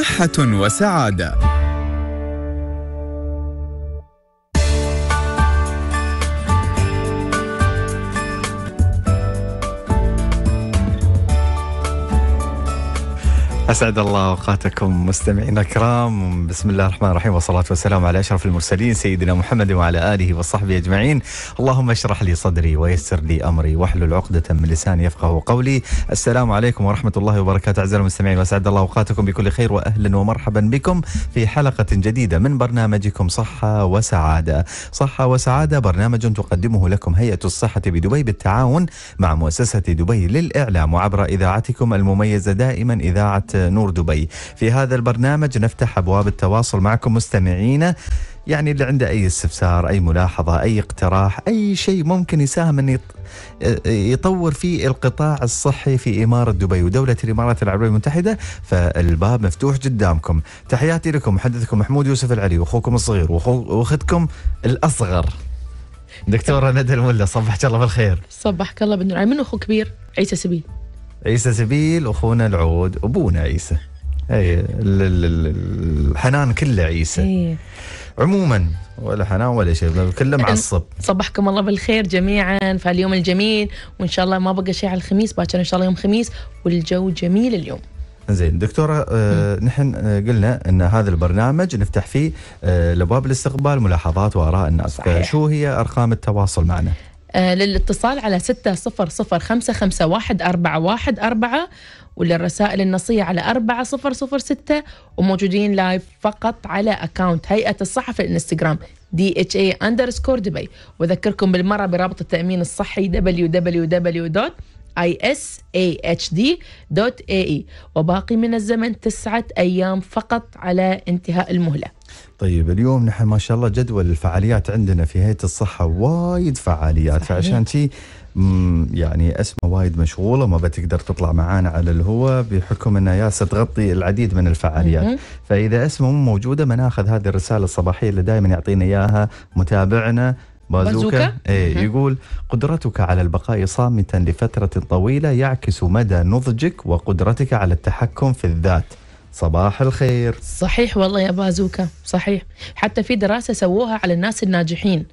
صحة وسعادة اسعد الله اوقاتكم مستمعينا الكرام بسم الله الرحمن الرحيم والصلاه والسلام على اشرف المرسلين سيدنا محمد وعلى اله وصحبه اجمعين اللهم اشرح لي صدري ويسر لي امري واحلل عقده من لساني يفقه قولي السلام عليكم ورحمه الله وبركاته اعزائي المستمعين واسعد الله اوقاتكم بكل خير واهلا ومرحبا بكم في حلقه جديده من برنامجكم صحه وسعاده صحه وسعاده برنامج تقدمه لكم هيئه الصحه بدبي بالتعاون مع مؤسسه دبي للاعلام وعبر اذاعتكم المميزه دائما اذاعه نور دبي في هذا البرنامج نفتح أبواب التواصل معكم مستمعينا يعني اللي عنده أي استفسار أي ملاحظة أي اقتراح أي شيء ممكن يساهم أن يطور في القطاع الصحي في إمارة دبي ودولة الإمارات العربية المتحدة فالباب مفتوح قدامكم تحياتي لكم محدثكم محمود يوسف العلي وأخوكم الصغير وأختكم الأصغر دكتورة ندى الملا صبحك الله بالخير صبحك الله بالنور من أخو كبير عيسى سبيل عيسى سبيل اخونا العود ابونا عيسى اي الحنان كله عيسى أيه. عموما ولا حنان ولا شيء كله معصب صبحكم الله بالخير جميعا فاليوم الجميل وان شاء الله ما بقى شيء على الخميس باكر ان شاء الله يوم خميس والجو جميل اليوم زين دكتوره آه نحن آه قلنا ان هذا البرنامج نفتح فيه آه لابواب الاستقبال ملاحظات واراء الناس صحيح. شو هي ارقام التواصل معنا آه، للاتصال على أربعة وللرسائل النصية على ستة وموجودين لايف فقط على أكاونت هيئة الصحة في الانستغرام DHA underscore دبي وذكركم بالمرة برابط التأمين الصحي www. e وباقي من الزمن تسعة أيام فقط على انتهاء المهلة طيب اليوم نحن ما شاء الله جدول الفعاليات عندنا في هيئة الصحة وايد فعاليات صحيح. فعشان شي يعني أسماء وايد مشغوله ما بتقدر تطلع معانا على الهواء بحكم ان يا تغطي العديد من الفعاليات فاذا أسماء مو موجوده بناخذ هذه الرساله الصباحيه اللي دائما يعطينا اياها متابعنا بازوكا إيه يقول قدرتك على البقاء صامتا لفترة طويلة يعكس مدى نضجك وقدرتك على التحكم في الذات صباح الخير صحيح والله يا بازوكا صحيح حتى في دراسة سووها على الناس الناجحين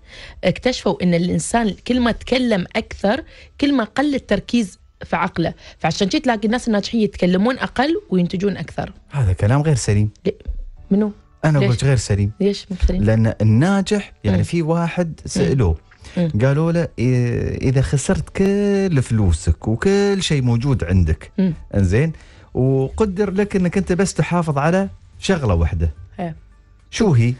اكتشفوا ان الانسان كل ما تكلم اكثر كل ما قل التركيز في عقله فعشان كذا تلاقي الناس الناجحين يتكلمون اقل وينتجون اكثر هذا كلام غير سليم منو انا اقول لك غير سليم ليش سليم؟ لان الناجح يعني مم. في واحد سالوه قالوا له اذا خسرت كل فلوسك وكل شيء موجود عندك انزين وقدر لك انك انت بس تحافظ على شغله واحده إيه. شو هي؟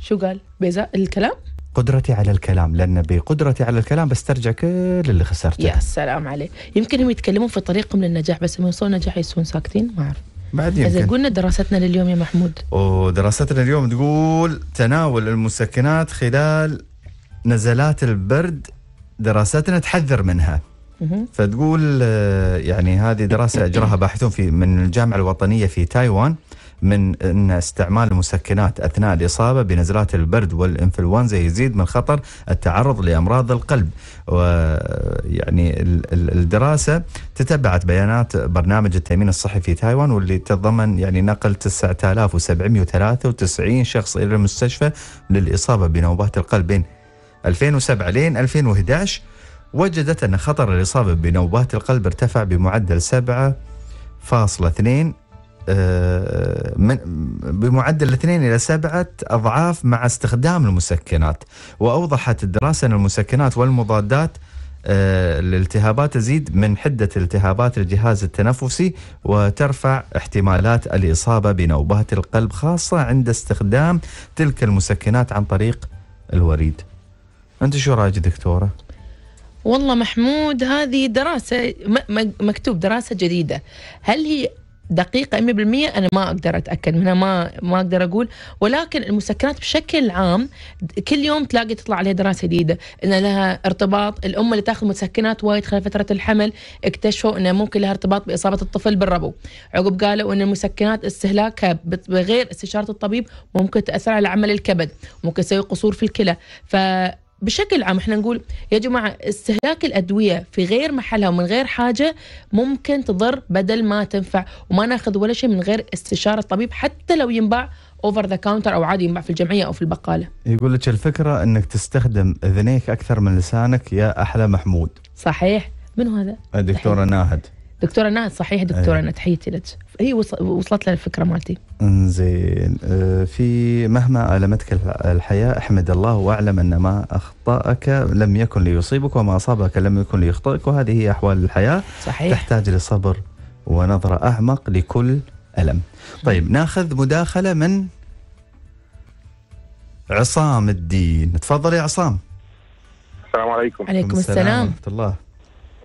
شو قال؟ بيزا الكلام؟ قدرتي على الكلام لان بقدرتي على الكلام بسترجع كل اللي خسرته يا سلام عليه يمكن هم يتكلمون في طريقهم للنجاح بس لما يوصلون نجاح يسون ساكتين ما اعرف بعدين إذا قلنا دراستنا لليوم يا محمود ودراستنا اليوم تقول تناول المسكنات خلال نزلات البرد دراستنا تحذر منها فتقول آه، يعني هذه دراسة أجراها باحثون في من الجامعة الوطنية في تايوان من أن استعمال المسكنات أثناء الإصابة بنزلات البرد والإنفلونزا يزيد من خطر التعرض لأمراض القلب ويعني الدراسة تتبعت بيانات برنامج التأمين الصحي في تايوان واللي تتضمن يعني نقل 9793 شخص إلى المستشفى للإصابة بنوبات القلب بين 2007 لين 2011 وجدت أن خطر الإصابة بنوبات القلب ارتفع بمعدل 7.2 آه، من بمعدل 2 إلى 7 أضعاف مع استخدام المسكنات وأوضحت الدراسة أن المسكنات والمضادات الالتهابات آه، تزيد من حدة التهابات الجهاز التنفسي وترفع احتمالات الإصابة بنوبات القلب خاصة عند استخدام تلك المسكنات عن طريق الوريد أنت شو رأيك دكتورة؟ والله محمود هذه دراسة مكتوب دراسة جديدة هل هي دقيقه 100% انا ما اقدر اتاكد منها ما ما اقدر اقول ولكن المسكنات بشكل عام كل يوم تلاقي تطلع عليها دراسه جديده ان لها ارتباط الام اللي تاخذ مسكنات وايد خلال فتره الحمل اكتشفوا انه ممكن لها ارتباط باصابه الطفل بالربو عقب قالوا ان المسكنات استهلاكها بغير استشاره الطبيب ممكن تاثر على عمل الكبد ممكن تسوي قصور في الكلى ف بشكل عام احنا نقول يا جماعه استهلاك الادويه في غير محلها ومن غير حاجه ممكن تضر بدل ما تنفع وما ناخذ ولا شيء من غير استشاره طبيب حتى لو ينباع اوفر ذا كاونتر او عادي ينباع في الجمعيه او في البقاله. يقول لك الفكره انك تستخدم اذنيك اكثر من لسانك يا احلى محمود. صحيح، من هذا؟ الدكتوره ناهد. دكتوره ناد صحيح دكتوره أيه. تحيتي لك هي وصلت لها الفكره مالتي زين آه، في مهما ألمتك الحياة احمد الله واعلم أن ما أخطأك لم يكن ليصيبك وما أصابك لم يكن ليخطئك وهذه هي أحوال الحياة صحيح تحتاج لصبر ونظرة أعمق لكل ألم طيب ناخذ مداخلة من عصام الدين تفضل يا عصام السلام عليكم عليكم السلام ورحمة الله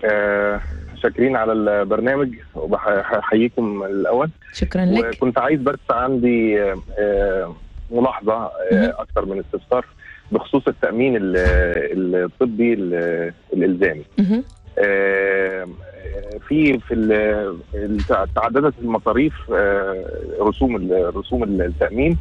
أه شاكرين على البرنامج وبحييكم الاول شكرا لك وكنت عايز بس عندي آه، ملاحظه آه، اكثر من استفسار بخصوص التامين الطبي الالزامي آه، في في تعددت المصاريف رسوم رسوم التامين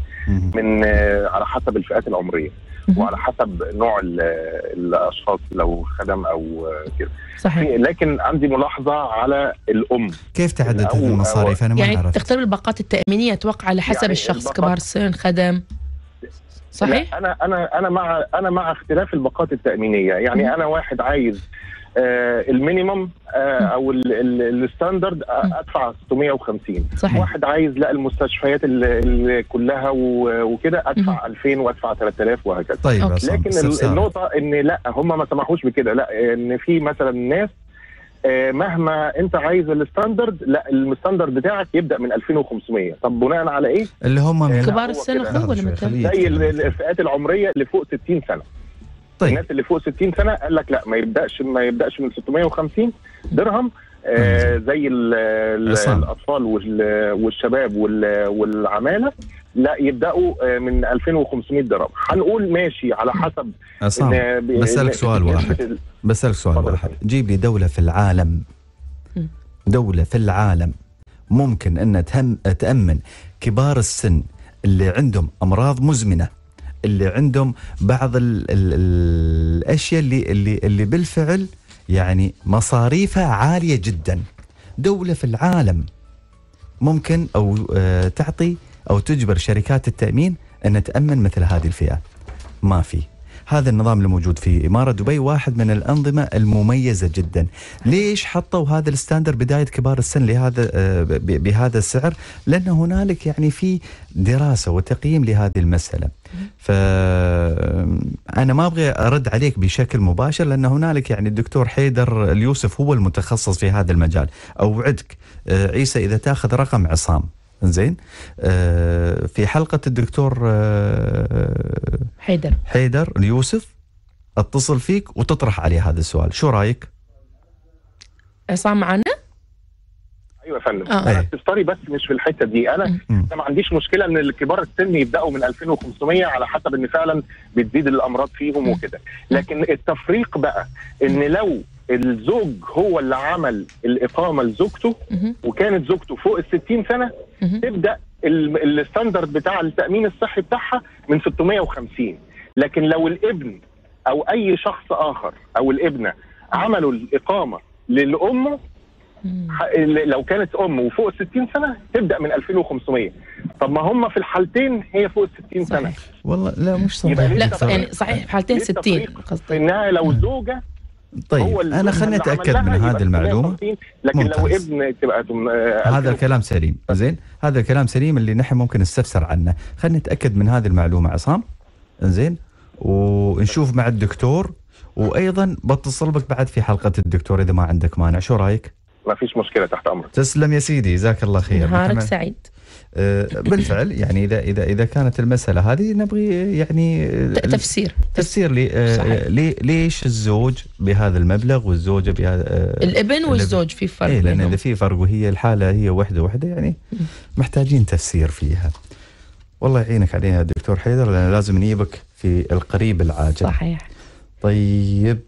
من على حسب الفئات العمريه وعلى حسب نوع الاشخاص لو خدم او كده صحيح لكن عندي ملاحظه على الام كيف تعدد المصاريف انا ما يعني عرفت. تختار الباقات التامينيه اتوقع على حسب يعني الشخص كبار سن خدم صحيح انا انا انا مع انا مع اختلاف الباقات التامينيه يعني انا واحد عايز آه، المينيمم آه، او الستاندرد آه، ادفع 650 صحيح. واحد عايز لا المستشفيات اللي كلها وكده ادفع 2000 وادفع 3000 وهكذا طيب لكن النقطه ان لا هم ما سمحوش بكده لا ان في مثلا ناس مهما انت عايز الستاندرد لا الستاندرد بتاعك يبدا من 2500 طب بناء على ايه اللي هم كبار السن ولا زي الفئات العمريه اللي فوق 60 سنه طيب. الناس اللي فوق 60 سنه قال لك لا ما يبداش ما يبداش من 650 درهم آه, آه، زي الـ الـ الاطفال والشباب والعماله لا يبداوا آه، من 2500 درهم هنقول ماشي على حسب إن بسالك سؤال واحد بسالك سؤال واحد جيب لي دوله في العالم دوله في العالم ممكن ان تامن كبار السن اللي عندهم امراض مزمنه اللي عندهم بعض الـ الـ الاشياء اللي اللي اللي بالفعل يعني مصاريفها عاليه جدا دوله في العالم ممكن او آه، تعطي او تجبر شركات التامين ان تامن مثل هذه الفئه ما في هذا النظام الموجود في إمارة دبي واحد من الأنظمة المميزة جدا ليش حطوا هذا الستاندر بداية كبار السن لهذا آه، بهذا السعر لأن هنالك يعني في دراسة وتقييم لهذه المسألة فأنا ما أبغي أرد عليك بشكل مباشر لأن هنالك يعني الدكتور حيدر اليوسف هو المتخصص في هذا المجال أوعدك آه، عيسى إذا تاخذ رقم عصام زين آه، في حلقه الدكتور آه، حيدر حيدر اليوسف اتصل فيك وتطرح عليه هذا السؤال شو رايك عصام معنا ايوه يا فندم آه. انا استفساري بس مش في الحته دي انا انا ما عنديش مشكله ان الكبار السن يبداوا من 2500 على حسب ان فعلا بتزيد الامراض فيهم وكده لكن التفريق بقى ان لو الزوج هو اللي عمل الاقامه لزوجته وكانت زوجته فوق ال 60 سنه تبدا الستاندرد بتاع التامين الصحي بتاعها من 650 لكن لو الابن او اي شخص اخر او الابنه عملوا الاقامه للام لو كانت ام وفوق ال 60 سنه تبدا من 2500 طب ما هم في الحالتين هي فوق ال 60 صحيح. سنه والله لا مش صحيح لا يعني صحيح في الحالتين 60 قصدي انها لو زوجه طيب انا خليني اتاكد من هذه المعلومه لكن ممتاز. لو ابن تبقى آه، هذا الكلام سليم طيب. زين هذا الكلام سليم اللي نحن ممكن نستفسر عنه خليني اتاكد من هذه المعلومه عصام زين ونشوف مع الدكتور وايضا بتصل بك بعد في حلقه الدكتور اذا ما عندك مانع شو رايك ما فيش مشكله تحت امرك تسلم يا سيدي جزاك الله خير نهارك سعيد آه، بالفعل يعني اذا اذا اذا كانت المساله هذه نبغي يعني آه، تفسير تفسير لي آه، ليش الزوج بهذا المبلغ والزوجه بهذا الابن والزوج في فرق إيه لان اذا في فرق وهي الحاله هي وحده وحده يعني محتاجين تفسير فيها والله يعينك عليها دكتور حيدر لان لازم نجيبك في القريب العاجل صحيح طيب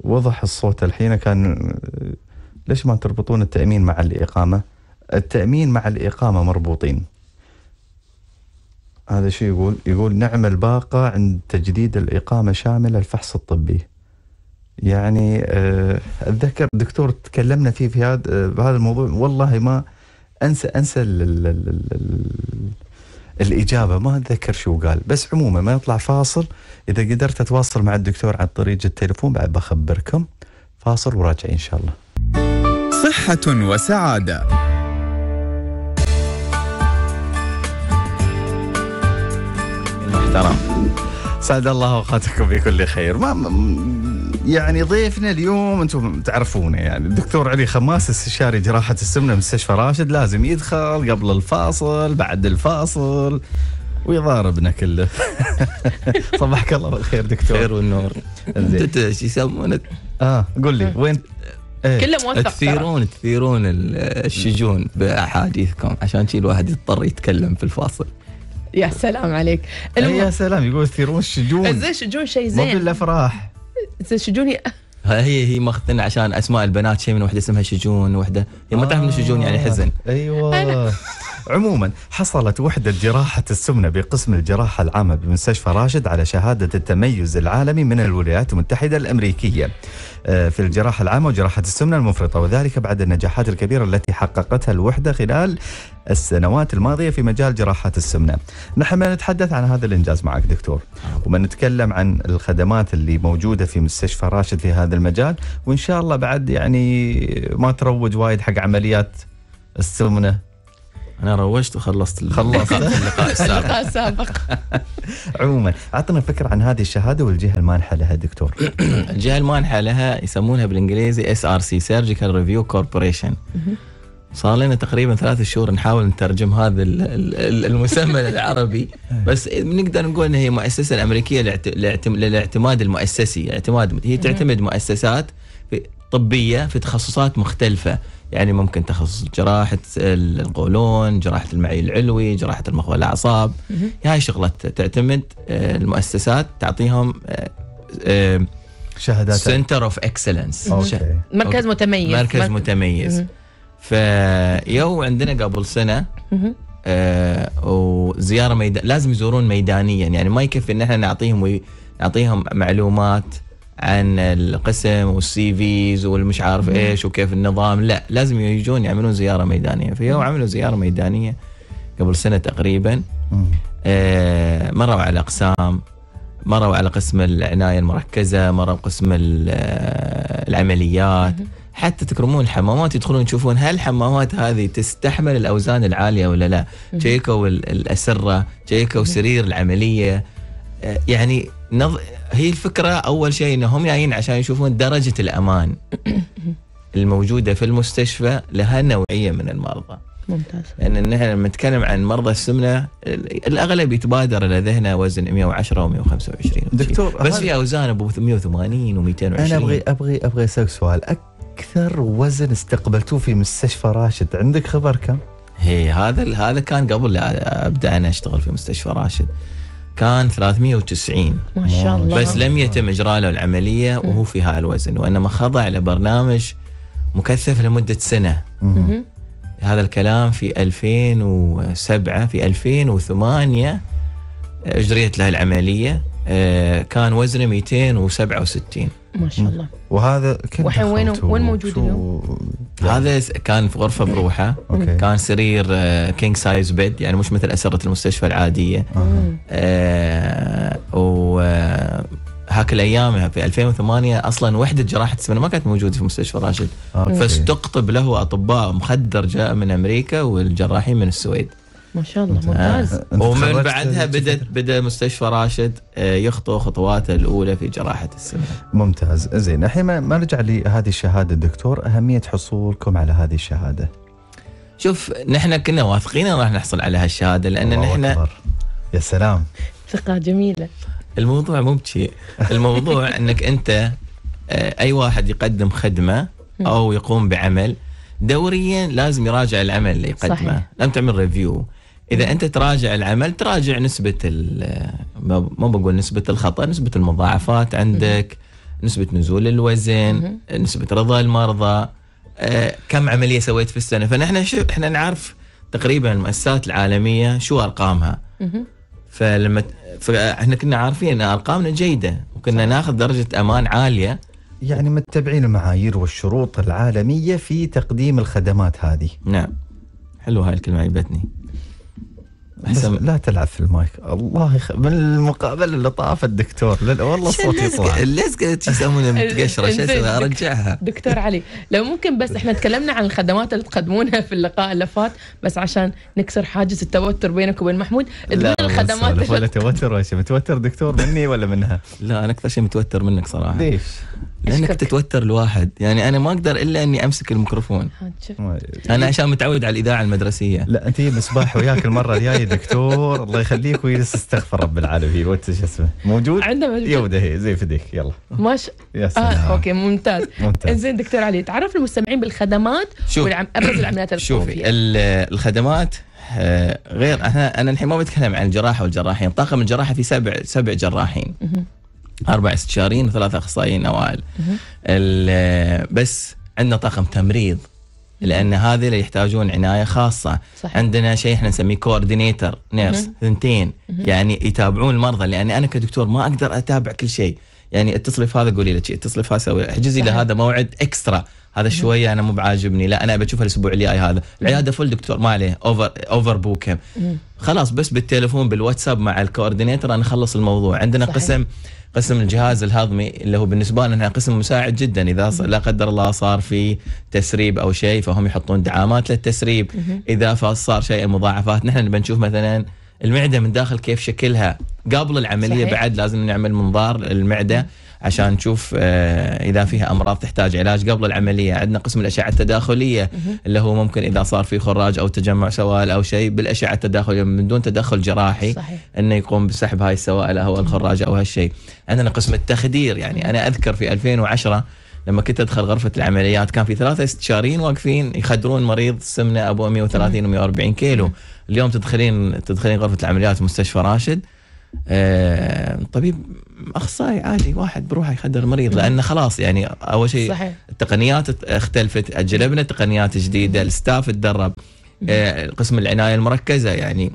وضح الصوت الحين كان ليش ما تربطون التامين مع الاقامه؟ التأمين مع الإقامة مربوطين هذا شو يقول يقول نعم الباقة عند تجديد الإقامة شامل الفحص الطبي يعني آه، أتذكر دكتور تكلمنا فيه في آه، هذا بهذا الموضوع والله ما أنسى أنسى الـ الـ الـ الـ الإجابة ما أتذكر شو قال بس عموما ما يطلع فاصل إذا قدرت أتواصل مع الدكتور عن طريق التليفون بعد بخبركم فاصل وراجعين إن شاء الله صحة وسعادة المحترم سعد الله اوقاتكم بكل خير ما يعني ضيفنا اليوم انتم تعرفونه يعني الدكتور علي خماس استشاري جراحه السمنه بمستشفى راشد لازم يدخل قبل الفاصل بعد الفاصل ويضاربنا كله صباحك الله بالخير دكتور خير والنور انت ايش يسمونك؟ اه قول لي وين؟ ايه كله موثق تثيرون تثيرون الشجون باحاديثكم عشان شي الواحد يضطر يتكلم في الفاصل يا سلام عليك الم... يا سلام يقول ثيرون الشجون أه، زين الشجون شيء زين مو بالافراح زي الشجون هي هي مختن عشان اسماء البنات شيء من وحده اسمها شجون وحده هي ما تعرف شجون يعني حزن ايوه عموما حصلت وحدة جراحة السمنة بقسم الجراحة العامة بمستشفى راشد على شهادة التميز العالمي من الولايات المتحدة الأمريكية آه، في الجراحة العامة وجراحة السمنة المفرطة وذلك بعد النجاحات الكبيرة التي حققتها الوحدة خلال السنوات الماضية في مجال جراحة السمنة نحن نتحدث عن هذا الإنجاز معك دكتور وبنتكلم عن الخدمات اللي موجودة في مستشفى راشد في هذا المجال وإن شاء الله بعد يعني ما تروج وايد حق عمليات السمنة انا روجت وخلصت خلصت اللقاء السابق اللقاء السابق عموما اعطنا فكره عن هذه الشهاده والجهه المانحه لها دكتور الجهه المانحه لها يسمونها بالانجليزي اس ار سي سيرجيكال ريفيو كوربوريشن صار لنا تقريبا ثلاث شهور نحاول نترجم هذا المسمى للعربي إيه. بس نقدر نقول ان هي المؤسسه الامريكيه للاعتماد المؤسسي اعتماد هي تعتمد مؤسسات طبيه في تخصصات مختلفه يعني ممكن تخصص جراحه القولون، جراحه المعي العلوي، جراحه المخ والاعصاب، هاي شغلة تعتمد آه، المؤسسات تعطيهم آه، آه، شهادات سنتر اوف اكسلنس مركز متميز مركز متميز فيو عندنا قبل سنه آه وزياره ميدان لازم يزورون ميدانيا يعني ما يكفي ان احنا نعطيهم وي... نعطيهم معلومات عن القسم والسي فيز والمش عارف ايش وكيف النظام لا لازم يجون يعملون زياره ميدانيه فيوم عملوا زياره ميدانيه قبل سنه تقريبا آه مروا على اقسام مروا على قسم العنايه المركزه مروا قسم آه، العمليات حتى تكرمون الحمامات يدخلون يشوفون هل الحمامات هذه تستحمل الاوزان العاليه ولا لا؟ شيكوا الاسره، شيكوا سرير العمليه آه، يعني نظ... هي الفكره اول شيء انهم جايين عشان يشوفون درجه الامان الموجوده في المستشفى لها نوعيه من المرضى. ممتاز. لان نحن لما نتكلم عن مرضى السمنه الاغلب يتبادر الى ذهنه وزن 110 و125 دكتور بس في اوزان ابو 180 و220 انا ابغي ابغي ابغي اسالك سؤال اكثر وزن استقبلتوه في مستشفى راشد عندك خبر كم؟ هي هذا هذا كان قبل لا ابدا انا اشتغل في مستشفى راشد كان 390 ما شاء الله بس لم يتم اجراء له العمليه وهو في هذا الوزن وانما خضع لبرنامج مكثف لمده سنه هذا الكلام في 2007 في 2008 اجريت له العمليه آه، كان وزنه 267 ما شاء الله وهذا كيف وحين وين وين موجود اليوم؟ يعني؟ هذا كان في غرفه بروحه أوكي. كان سرير كينج سايز بيد يعني مش مثل اسره المستشفى العاديه آه. آه وهاك الايام في 2008 اصلا وحده جراحه السمنه ما كانت موجوده في مستشفى راشد أوكي. فاستقطب له اطباء مخدر جاء من امريكا والجراحين من السويد ما شاء الله ممتاز آه، ومن بعدها بدأت بدا مستشفى راشد آه، يخطو خطواته الاولى في جراحه السمع ممتاز زين الحين ما نرجع لهذه الشهاده دكتور اهميه حصولكم على هذه الشهاده شوف نحن كنا واثقين ان راح نحصل على هالشهاده لان نحن أكبر. يا سلام ثقه جميله الموضوع مو بشيء الموضوع انك انت آه، اي واحد يقدم خدمه او يقوم بعمل دوريا لازم يراجع العمل اللي يقدمه لازم تعمل ريفيو اذا انت تراجع العمل تراجع نسبه ما بقول نسبه الخطا نسبه المضاعفات عندك نسبه نزول الوزن نسبه رضا المرضى آه، كم عمليه سويت في السنه فنحن شو احنا نعرف تقريبا المؤسسات العالميه شو ارقامها فلما فاحنا كنا عارفين ان ارقامنا جيده وكنا ناخذ درجه امان عاليه يعني متبعين المعايير والشروط العالميه في تقديم الخدمات هذه نعم حلو هاي الكلمه عجبتني حسام لا تلعب في المايك الله يخ... من المقابله اللي طاف الدكتور لا والله صوتي طاح قلت يسمونها متقشره شو ارجعها دكتور علي لو ممكن بس احنا تكلمنا عن الخدمات اللي تقدمونها في اللقاء اللي فات بس عشان نكسر حاجز التوتر بينك وبين محمود لا الخدمات ولا توتر ولا شيء متوتر دكتور مني ولا منها لا انا اكثر شيء متوتر منك صراحه ليش لانك تتوتر الواحد يعني انا ما اقدر الا اني امسك الميكروفون انا عشان متعود على الاذاعه المدرسيه لا انت مصباح وياك المره الجايه دكتور الله يخليك ويجلس استغفر رب العالمين وات شو اسمه موجود عندنا موجود يوده هي زي فديك يلا ماش يا آه، سلام آه. اوكي ممتاز ممتاز زين دكتور علي تعرف المستمعين بالخدمات شوف والعم... ابرز العمليات الوقوفيه شوفي الخدمات آه، غير انا الحين ما بتكلم عن الجراحه والجراحين طاقم الجراحه في سبع سبع جراحين اربع استشاريين وثلاثه اخصائيين اوائل بس عندنا طاقم تمريض لان هذه اللي يحتاجون عنايه خاصه صحيح. عندنا شيء احنا نسميه كوردينيتر نيرس ثنتين يعني يتابعون المرضى لان انا كدكتور ما اقدر اتابع كل شيء يعني اتصلي في هذا قولي لك اتصلي في هذا سوي احجزي له هذا موعد اكسترا هذا شويه انا مو بعاجبني لا انا بشوفها الاسبوع الجاي هذا العياده فل دكتور ما عليه اوفر اوفر بوكم خلاص بس بالتليفون بالواتساب مع الكوردينيتر انا اخلص الموضوع عندنا صحيح. قسم قسم الجهاز الهضمي اللي هو بالنسبه لنا قسم مساعد جدا اذا لا قدر الله صار في تسريب او شيء فهم يحطون دعامات للتسريب اذا صار شيء المضاعفات نحن بنشوف مثلا المعده من داخل كيف شكلها قبل العمليه صحيح. بعد لازم نعمل منظار للمعده عشان نشوف آه، اذا فيها امراض تحتاج علاج قبل العمليه، عندنا قسم الاشعه التداخليه اللي هو ممكن اذا صار في خراج او تجمع سوائل او شيء بالاشعه التداخليه من دون تدخل جراحي صحيح. انه يقوم بسحب هاي السوائل او الخراج او هالشيء. عندنا قسم التخدير يعني انا اذكر في 2010 لما كنت ادخل غرفه العمليات كان في ثلاثه استشاريين واقفين يخدرون مريض سمنه ابو 130 و 140 كيلو اليوم تدخلين تدخلين غرفه العمليات مستشفى راشد آه، طبيب اخصائي عادي واحد بروحه يخدر المريض نعم. لانه خلاص يعني اول شيء صحيح. التقنيات اختلفت اجلبنا تقنيات جديده الستاف تدرب آه، قسم العنايه المركزه يعني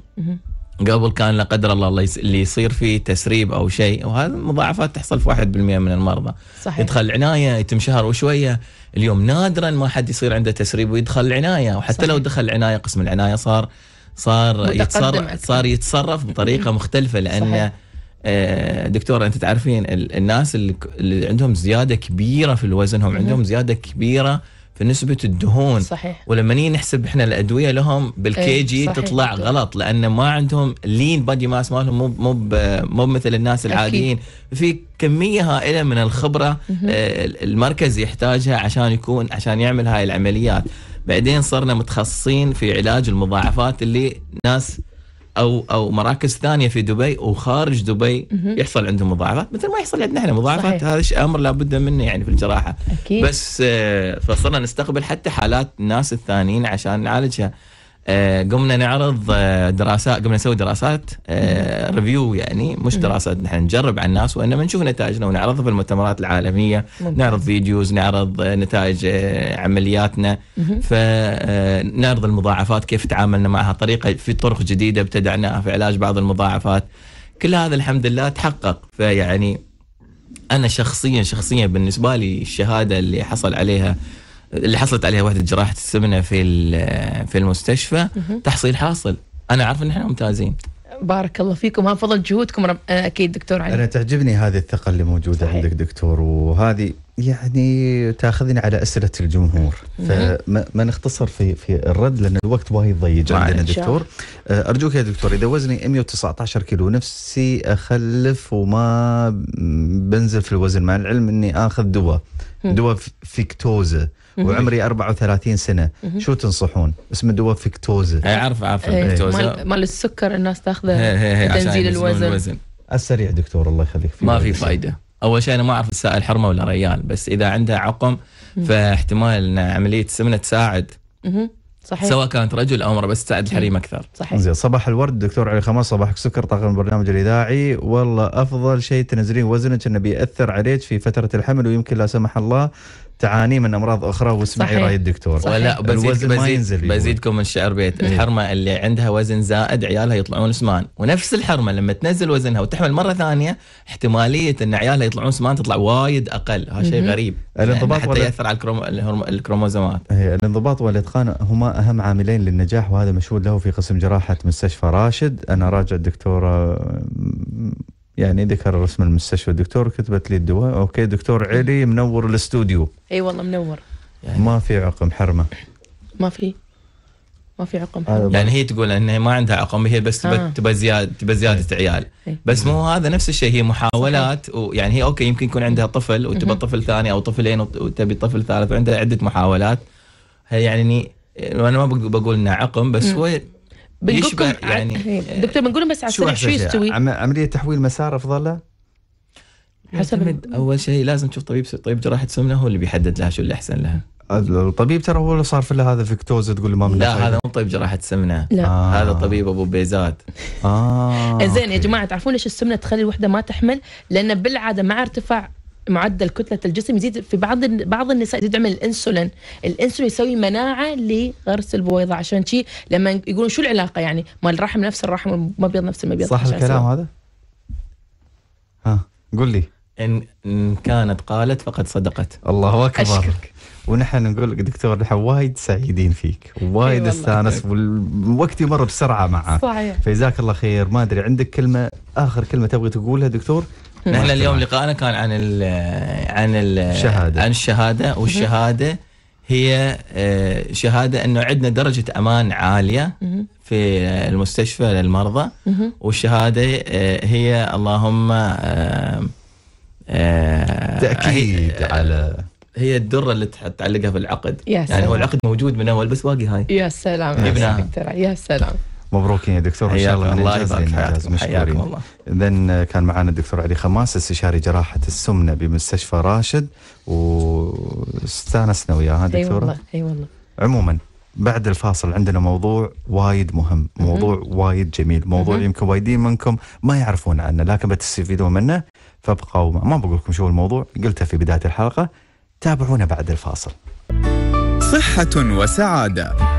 قبل كان لا قدر الله اللي يصير فيه تسريب او شيء وهذا مضاعفات تحصل في 1% من المرضى صحيح. يدخل العنايه يتم شهر وشويه اليوم نادرا ما حد يصير عنده تسريب ويدخل العنايه وحتى صحيح. لو دخل العنايه قسم العنايه صار صار يتصرف صار يتصرف بطريقه مختلفه لانه صحيح. آه، دكتور انت تعرفين الناس اللي عندهم زياده كبيره في الوزن هم عندهم زياده كبيره في نسبة الدهون صحيح ولما نيجي نحسب احنا الادويه لهم بالكي جي إيه، تطلع غلط لان ما عندهم لين بادي ماس مالهم مو مو مو مثل الناس العاديين أكيد. في كميه هائله من الخبره آه، المركز يحتاجها عشان يكون عشان يعمل هاي العمليات بعدين صرنا متخصصين في علاج المضاعفات اللي ناس او او مراكز ثانيه في دبي وخارج دبي يحصل عندهم مضاعفات مثل ما يحصل عندنا احنا مضاعفات هذا امر لابد منه يعني في الجراحه أكيد. بس آه، فصرنا نستقبل حتى حالات الناس الثانيين عشان نعالجها آه، قمنا نعرض آه، دراسات قمنا نسوي دراسات ريفيو آه، يعني مش دراسات نحن نجرب على الناس وانما نشوف نتائجنا ونعرضها في المؤتمرات العالميه نعرض فيديوز نعرض نتائج عملياتنا فنعرض المضاعفات كيف تعاملنا معها طريقه في طرق جديده ابتدعناها في علاج بعض المضاعفات كل هذا الحمد لله تحقق فيعني انا شخصيا شخصيا بالنسبه لي الشهاده اللي حصل عليها اللي حصلت عليها وحده جراحه السمنه في في المستشفى تحصيل حاصل انا عارف ان احنا ممتازين بارك الله فيكم ها فضل جهودكم رب... آه، اكيد دكتور علي انا تعجبني هذه الثقه اللي موجوده صحيح. عندك دكتور وهذه يعني تاخذني على اسئله الجمهور فما نختصر في في الرد لان الوقت وايد ضيق عندنا دكتور آه، ارجوك يا دكتور اذا وزني 119 كيلو نفسي اخلف وما بنزل في الوزن مع العلم اني اخذ دواء دواء فيكتوزا وعمري 34 سنه شو تنصحون؟ اسمه دواء فيكتوزا إيه، اعرف اعرف إيه، الفيكتوزا مال السكر الناس تاخذه تنزيل الوزن السريع دكتور الله يخليك ما في فايده اول شيء انا ما اعرف السائل حرمه ولا ريال بس اذا عندها عقم فاحتمال ان عمليه السمنه تساعد صحيح سواء كانت رجل او امراه بس تساعد الحريم اكثر صحيح زين صباح الورد دكتور علي خماس صباحك سكر طاقم البرنامج الاذاعي والله افضل شيء تنزلين وزنك انه بياثر عليك في فتره الحمل ويمكن لا سمح الله تعاني من امراض اخرى واسمعي راي الدكتور صحيح. ولا بزيد بزيد بزيدكم من شعر بيت إيه. الحرمه اللي عندها وزن زائد عيالها يطلعون سمان ونفس الحرمه لما تنزل وزنها وتحمل مره ثانيه احتماليه ان عيالها يطلعون سمان تطلع وايد اقل هذا شيء غريب الانضباط حتى ولا... ياثر على الكروموزومات إيه، الانضباط والاتقان هما اهم عاملين للنجاح وهذا مشهود له في قسم جراحه مستشفى راشد انا راجع الدكتوره يعني ذكر رسم المستشفى الدكتور كتبت لي الدواء اوكي دكتور علي منور الاستوديو اي والله منور يعني ما في عقم حرمه ما في ما في عقم حرمه آه، يعني هي تقول انها ما عندها عقم هي بس تبى آه. تبى زياده تبى زياده إيه. عيال إيه. بس مو هذا نفس الشيء هي محاولات ويعني هي اوكي يمكن يكون عندها طفل وتبى طفل ثاني او طفلين وتبي طفل ثالث وعندها عده محاولات يعني انا ما بقول انها عقم بس هو بنقول يعني إيه، آه، دكتور بنقول بس على السريع شو يستوي؟ عمليه تحويل مسار افضل له؟ حسب اول شيء لازم تشوف طبيب طبيب جراحه سمنه هو اللي بيحدد لها شو اللي احسن لها الطبيب ترى هو اللي صار في هذا فيكتوز تقول له ما لا خير. هذا مو طبيب جراحه سمنه لا. آه. هذا طبيب ابو بيزات اه زين يا جماعه تعرفون ليش السمنه تخلي الوحده ما تحمل؟ لان بالعاده مع ارتفاع معدل كتله الجسم يزيد في بعض بعض النساء يزيد عمل الانسولين الانسولين يسوي مناعه لغرس البويضه عشان شي لما يقولون شو العلاقه يعني ما الرحم نفس الرحم والمبيض نفس المبيض صح الكلام هذا ها قل لي ان ان كانت قالت فقد صدقت الله اكبر أشكرك. ونحن نقول لك دكتور نحن وايد سعيدين فيك وايد استانس والوقت يمر بسرعه معك صحيح فجزاك الله خير ما ادري عندك كلمه اخر كلمه تبغي تقولها دكتور نحن اليوم لقائنا كان عن ال عن ال الشهاده عن الشهاده والشهاده هي آه، شهاده انه عندنا درجه امان عاليه في المستشفى للمرضى والشهاده آه، هي اللهم آه، تاكيد على هي الدره اللي تعلقها في العقد يا سلام. يعني هو العقد موجود من اول بس باقي هاي يا سلام يا سلام مبروكين يا دكتور ان شاء الله من انجاز حياكم مشكورين اذا كان معنا الدكتور علي خماس استشاري جراحه السمنه بمستشفى راشد واستانسنا وياها دكتور اي والله اي والله عموما بعد الفاصل عندنا موضوع وايد مهم موضوع م-م. وايد جميل موضوع م-م. يمكن وايدين منكم ما يعرفون عنه لكن بتستفيدون منه فابقوا ما بقول لكم شو الموضوع قلته في بدايه الحلقه تابعونا بعد الفاصل صحه وسعاده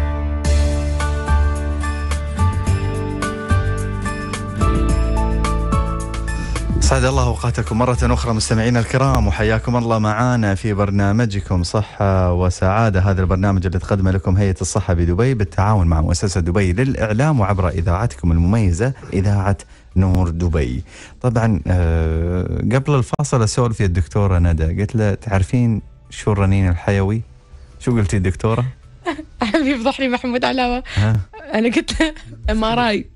سعد الله اوقاتكم مرة اخرى مستمعينا الكرام وحياكم الله معانا في برنامجكم صحة وسعادة هذا البرنامج اللي تقدمه لكم هيئة الصحة بدبي بالتعاون مع مؤسسة دبي للاعلام وعبر اذاعتكم المميزة اذاعة نور دبي. طبعا آه، قبل الفاصل اسولف في الدكتورة ندى قلت له تعرفين شو الرنين الحيوي؟ شو قلتي دكتورة؟ حبيب يفضحني محمود علاوة انا قلت له ام ار اي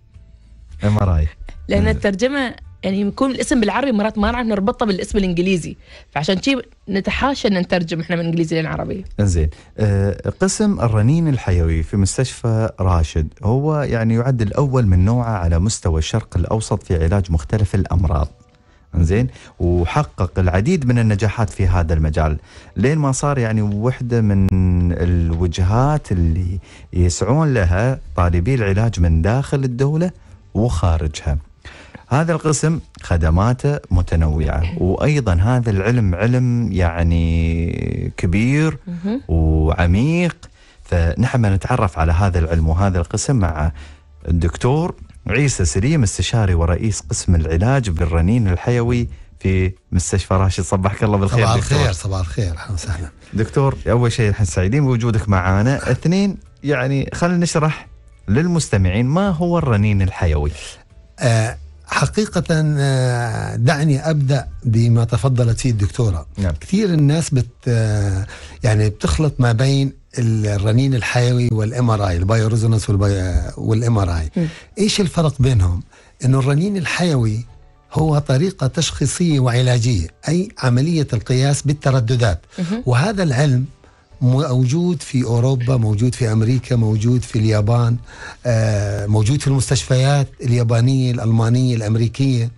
ام ار اي لان إيه. الترجمة يعني يكون الاسم بالعربي مرات ما نعرف نربطه بالاسم الانجليزي فعشان شيء نتحاشى ان نترجم احنا من الانجليزي للعربي انزين آه، قسم الرنين الحيوي في مستشفى راشد هو يعني يعد الاول من نوعه على مستوى الشرق الاوسط في علاج مختلف الامراض انزين وحقق العديد من النجاحات في هذا المجال لين ما صار يعني وحده من الوجهات اللي يسعون لها طالبي العلاج من داخل الدوله وخارجها هذا القسم خدماته متنوعة وأيضا هذا العلم علم يعني كبير وعميق فنحن نتعرف على هذا العلم وهذا القسم مع الدكتور عيسى سليم استشاري ورئيس قسم العلاج بالرنين الحيوي في مستشفى راشد صبحك الله بالخير صباح الخير صباح الخير اهلا وسهلا دكتور اول شيء احنا سعيدين بوجودك معنا اثنين يعني خلينا نشرح للمستمعين ما هو الرنين الحيوي آه حقيقة آه، دعني أبدأ بما تفضلت فيه الدكتورة نعم. كثير الناس بت آه، يعني بتخلط ما بين الرنين الحيوي والام ار اي ريزونانس والام آه، ار اي ايش الفرق بينهم انه الرنين الحيوي هو طريقه تشخيصيه وعلاجيه اي عمليه القياس بالترددات وهذا العلم موجود في اوروبا موجود في امريكا موجود في اليابان آه، موجود في المستشفيات اليابانيه الالمانيه الامريكيه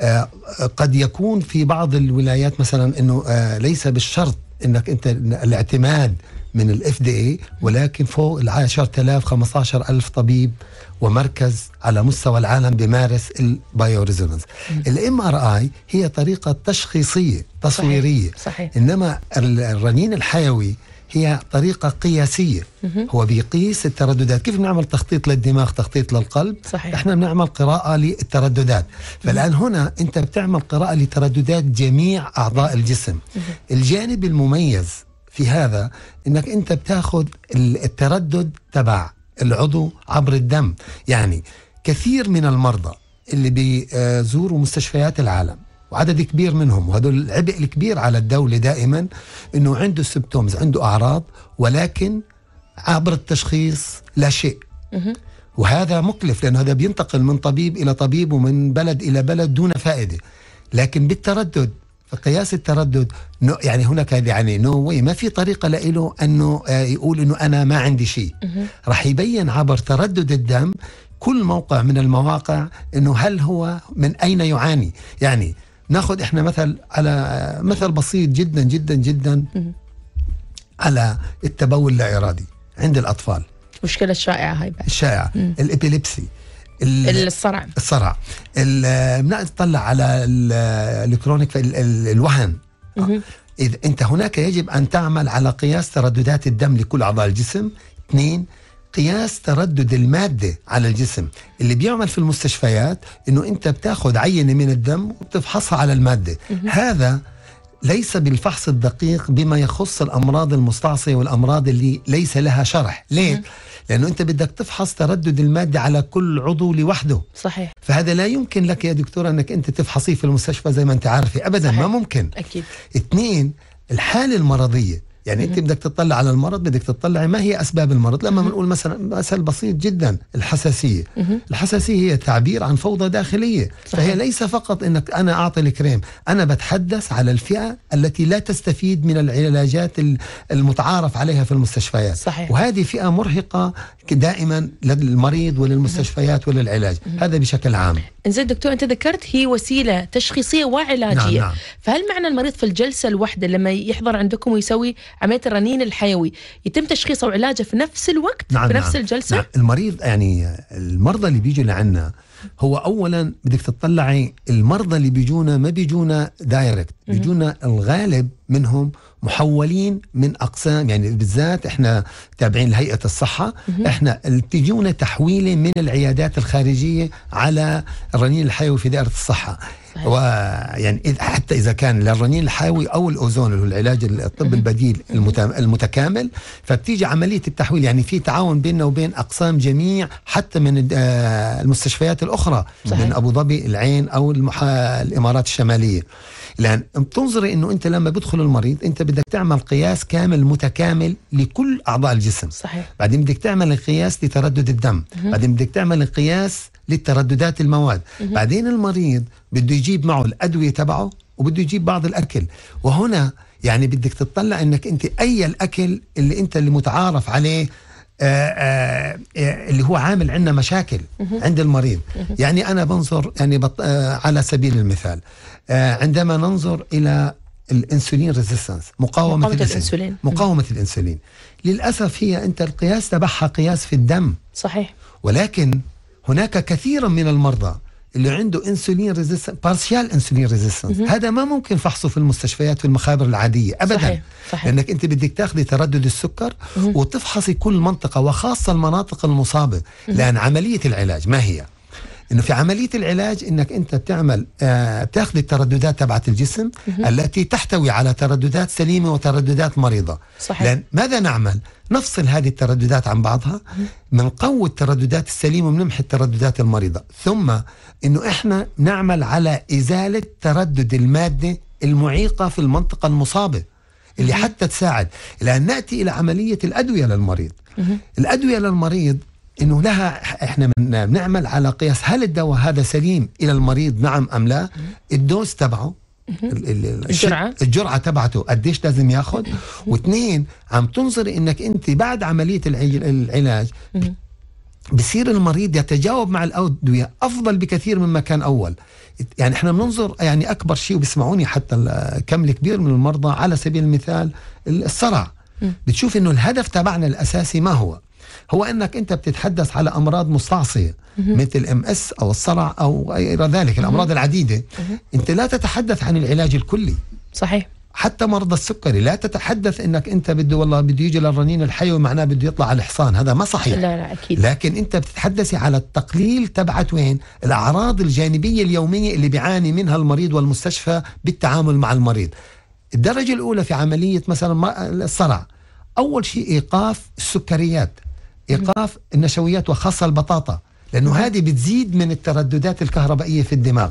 آه، قد يكون في بعض الولايات مثلا انه آه، ليس بالشرط انك انت الاعتماد من الاف دي اي ولكن فوق ال 10000 15000 طبيب ومركز على مستوى العالم بمارس البايو ريزونانس الام ار اي هي طريقه تشخيصيه تصويريه صحيح. صحيح. انما الرنين الحيوي هي طريقة قياسية هو بيقيس الترددات كيف بنعمل تخطيط للدماغ تخطيط للقلب صحيح. احنا بنعمل قراءة للترددات فالآن هنا انت بتعمل قراءة لترددات جميع أعضاء الجسم الجانب المميز في هذا انك انت بتاخذ التردد تبع العضو عبر الدم يعني كثير من المرضى اللي بيزوروا مستشفيات العالم وعدد كبير منهم وهدول العبء الكبير على الدولة دائما انه عنده سبتومز عنده اعراض ولكن عبر التشخيص لا شيء وهذا مكلف لانه هذا بينتقل من طبيب الى طبيب ومن بلد الى بلد دون فائده لكن بالتردد فقياس التردد يعني هناك يعني نو واي ما في طريقه له انه آه، يقول انه انا ما عندي شيء راح يبين عبر تردد الدم كل موقع من المواقع انه هل هو من اين يعاني يعني ناخذ احنا مثل على آه، مثل بسيط جدا جدا جدا على التبول اللا ارادي عند الاطفال مشكله شائعه هاي بعد شائعه الابيليبسي الصرع الصرع بنطلع على الالكترونيك الوهن إذا أنت هناك يجب أن تعمل على قياس ترددات الدم لكل أعضاء الجسم اثنين قياس تردد المادة على الجسم اللي بيعمل في المستشفيات أنه أنت بتاخذ عينة من الدم وبتفحصها على المادة هذا ليس بالفحص الدقيق بما يخص الامراض المستعصيه والامراض اللي ليس لها شرح ليه لانه انت بدك تفحص تردد الماده على كل عضو لوحده صحيح فهذا لا يمكن لك يا دكتوره انك انت تفحصيه في المستشفى زي ما انت عارفه ابدا صحيح. ما ممكن اكيد اثنين الحاله المرضيه يعني انت بدك تطلع على المرض بدك تطلعي ما هي اسباب المرض لما بنقول مثلا مثل بسيط جدا الحساسيه الحساسيه هي تعبير عن فوضى داخليه صحيح. فهي ليس فقط انك انا اعطي الكريم انا بتحدث على الفئه التي لا تستفيد من العلاجات المتعارف عليها في المستشفيات صحيح. وهذه فئه مرهقه دائما للمريض وللمستشفيات وللعلاج هذا بشكل عام زين دكتور انت ذكرت هي وسيله تشخيصيه وعلاجيه نعم نعم. فهل معنى المريض في الجلسه الواحده لما يحضر عندكم ويسوي عمليه الرنين الحيوي يتم تشخيصه وعلاجه في نفس الوقت نعم في نفس نعم. الجلسه نعم. المريض يعني المرضى اللي بيجوا لعنا هو اولا بدك تطلعي المرضى اللي بيجونا ما بيجونا دايركت بيجونا الغالب منهم محولين من اقسام يعني بالذات احنا تابعين لهيئه الصحه احنا تجونا تحويله من العيادات الخارجيه على الرنين الحيوي في دائره الصحه صحيح. ويعني إذ حتى اذا كان للرنين الحيوي او الاوزون اللي هو العلاج الطب البديل المتكامل فبتيجي عمليه التحويل يعني في تعاون بيننا وبين اقسام جميع حتى من آه، المستشفيات الاخرى صحيح. من ابو ظبي العين او المحا... الامارات الشماليه لان بتنظري انه انت لما بدخل المريض انت بدك تعمل قياس كامل متكامل لكل اعضاء الجسم صحيح بعدين بدك تعمل قياس لتردد الدم بعدين بدك تعمل قياس للترددات المواد بعدين المريض بده يجيب معه الأدوية تبعه وبده يجيب بعض الأكل وهنا يعني بدك تطلع أنك أنت أي الأكل اللي أنت اللي متعارف عليه آه، آه، آه، اللي هو عامل عندنا مشاكل عند المريض يعني أنا بنظر يعني بط... على سبيل المثال عندما ننظر إلى الانسولين ريزيستنس مقاومه, مقاومة الانسولين. الانسولين مقاومه الانسولين للاسف هي انت القياس تبعها قياس في الدم صحيح ولكن هناك كثيرا من المرضى اللي عنده انسولين ريزيستنس بارسيال انسولين ريزيستنس هذا ما ممكن فحصه في المستشفيات في المخابر العاديه ابدا صحيح. صحيح. لانك انت بدك تاخذي تردد السكر مم. وتفحصي كل منطقه وخاصه المناطق المصابه مم. لان عمليه العلاج ما هي؟ انه في عمليه العلاج انك انت بتعمل آه بتاخذ الترددات تبعت الجسم مم. التي تحتوي على ترددات سليمه وترددات مريضه صحيح لان ماذا نعمل؟ نفصل هذه الترددات عن بعضها بنقوي الترددات السليمه ونمحي الترددات المريضه ثم انه احنا نعمل على ازاله تردد الماده المعيقه في المنطقه المصابه اللي حتى تساعد لان ناتي الى عمليه الادويه للمريض الادويه للمريض انه لها احنا بنعمل على قياس هل الدواء هذا سليم الى المريض نعم ام لا الدوز تبعه الجرعه الجرعه تبعته قديش لازم ياخذ واثنين عم تنظري انك انت بعد عمليه العلاج بصير المريض يتجاوب مع الادويه افضل بكثير مما كان اول يعني احنا بننظر يعني اكبر شيء وبيسمعوني حتى كم الكبير من المرضى على سبيل المثال الصرع بتشوف انه الهدف تبعنا الاساسي ما هو هو انك انت بتتحدث على امراض مستعصيه مثل ام اس او الصرع او غير ذلك الامراض العديده انت لا تتحدث عن العلاج الكلي صحيح حتى مرضى السكري لا تتحدث انك انت بده والله بده يجي للرنين الحيوي معناه بده يطلع على الحصان هذا ما صحيح لا لا اكيد لكن انت بتتحدثي على التقليل تبعت وين الاعراض الجانبيه اليوميه اللي بيعاني منها المريض والمستشفى بالتعامل مع المريض الدرجه الاولى في عمليه مثلا الصرع اول شيء ايقاف السكريات ايقاف النشويات وخاصه البطاطا لانه هذه بتزيد من الترددات الكهربائيه في الدماغ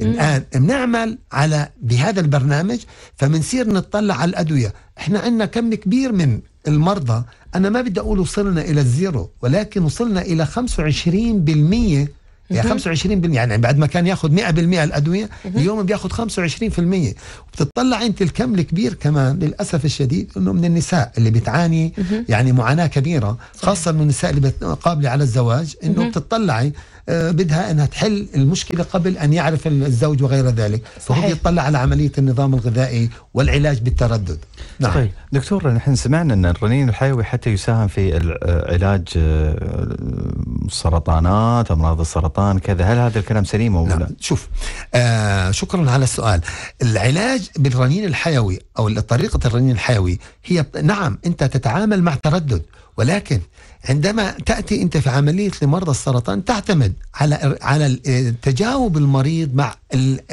الان بنعمل على بهذا البرنامج فبنصير نطلع على الادويه احنا عندنا كم كبير من المرضى انا ما بدي اقول وصلنا الى الزيرو ولكن وصلنا الى 25% يعني 25% يعني بعد ما كان ياخذ 100% الادويه اليوم بياخذ 25% وبتطلع انت الكم الكبير كمان للاسف الشديد انه من النساء اللي بتعاني يعني معاناه كبيره خاصه من النساء اللي قابله على الزواج انه بتطلعي آه، بدها انها تحل المشكله قبل ان يعرف الزوج وغير ذلك صحيح. فهو يطلع على عمليه النظام الغذائي والعلاج بالتردد نعم طيب دكتور نحن سمعنا ان الرنين الحيوي حتى يساهم في آه، علاج آه، السرطانات امراض السرطان كذا هل هذا الكلام سليم او نعم. لا شوف آه شكرا على السؤال العلاج بالرنين الحيوي او طريقه الرنين الحيوي هي نعم انت تتعامل مع تردد ولكن عندما تأتي أنت في عملية لمرضى السرطان تعتمد على على تجاوب المريض مع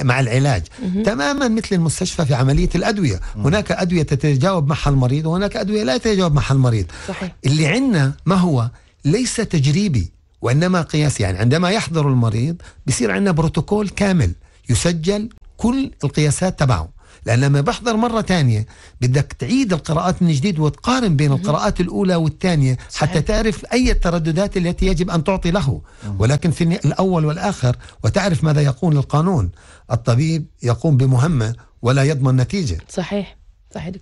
مع العلاج تماما مثل المستشفى في عملية الأدوية هناك أدوية تتجاوب معها المريض وهناك أدوية لا يتجاوب معها المريض صحيح. اللي عندنا ما هو ليس تجريبي وإنما قياسي يعني عندما يحضر المريض بصير عندنا بروتوكول كامل يسجل كل القياسات تبعه لأن لما بحضر مرة تانية بدك تعيد القراءات من جديد وتقارن بين القراءات الأولى والثانية حتى تعرف أي الترددات التي يجب أن تعطي له ولكن في الأول والآخر وتعرف ماذا يقول القانون الطبيب يقوم بمهمة ولا يضمن نتيجة صحيح صحيح